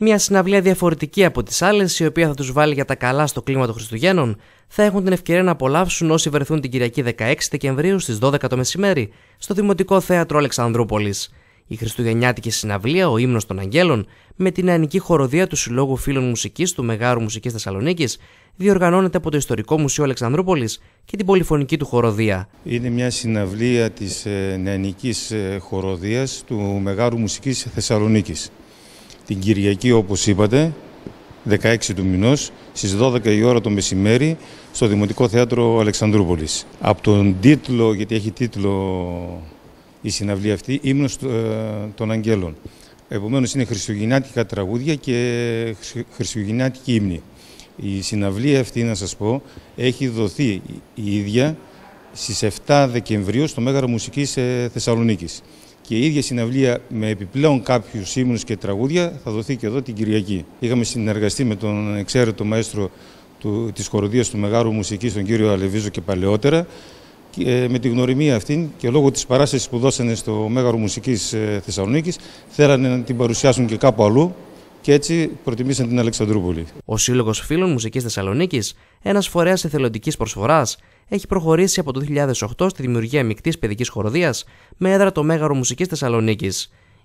Μια συναυλία διαφορετική από τις άλλες, η οποία θα τους βάλει για τα καλά στο κλίμα των Χριστουγέννων, θα έχουν την ευκαιρία να απολαύσουν όσοι βρεθούν την Κυριακή 16 Δεκεμβρίου στις 12 το μεσημέρι στο Δημοτικό Θέατρο Αλεξανδρούπολης. Η Χριστουγεννιάτικη συναυλία, ο ύμνος των Αγγέλων, με την Ανική Χοροδία του Συλλόγου Φίλων Μουσικής του Μεγάρου Μουσικής Θεσσαλονίκης, διοργανώνεται από το Ιστορικό Μουσείο Αλεξανδρούπολης και την Πολυφωνική του Χοροδία. Είναι μια συναυλία της ε, Νεανικής ε, Χοροδίας του Μεγάρου Μουσικής Θεσσαλονίκης την Κυριακή όπως είπατε, 16 του μηνός, στις 12 η ώρα το μεσημέρι, στο Δημοτικό Θέατρο Αλεξανδρούπολης. Από τον τίτλο, γιατί έχει τίτλο η συναυλία αυτή, «Ύμνος ε, των Αγγέλων». Επομένως είναι χριστουγεννιάτικα τραγούδια και χριστουγεννιάτικη ύμνη. Η συναυλία αυτή, να σας πω, έχει δοθεί η ίδια στις 7 Δεκεμβρίου στο Μέγαρο Μουσικής ε, Θεσσαλονίκης και η ίδια συναυλία με επιπλέον κάποιους ύμνους και τραγούδια θα δοθεί και εδώ την Κυριακή. Είχαμε συνεργαστεί με τον εξαίρετο μαέστρο τη της του Μεγάρου Μουσικής, τον κύριο Αλεβίζο και παλαιότερα, ε, με τη γνωριμία αυτή και λόγω της παράστασης που δώσανε στο Μέγαρο Μουσικής ε, Θεσσαλονίκης θέλανε να την παρουσιάσουν και κάπου αλλού και έτσι προτιμήσαν την Αλεξανδρούπολη. Ο Σύλλογος Φίλων Μουσικής Θεσσαλονίκης, ένας φορέας εθελοντικής προσφοράς, έχει προχωρήσει από το 2008 στη δημιουργία μεικτής παιδικής χοροδίας με έδρα το Μέγαρο Μουσικής Θεσσαλονίκης.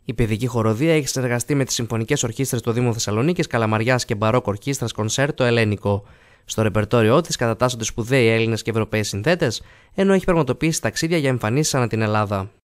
Η παιδική χοροδία έχει συνεργαστεί με τις Συμφωνικές Ορχήστρες του Δήμου Θεσσαλονίκης, Καλαμαριάς και Μπαρόκ Ορχήστρας Κονσέρτο Ελένικο. Στο ρεπερτόριό της κατατάσσονται σπουδαίοι Έλληνες και Ευρωπαίοι συνθέτες, ενώ έχει πραγματοποιήσει ταξίδια για εμφανίσεις ανά την Ελλάδα.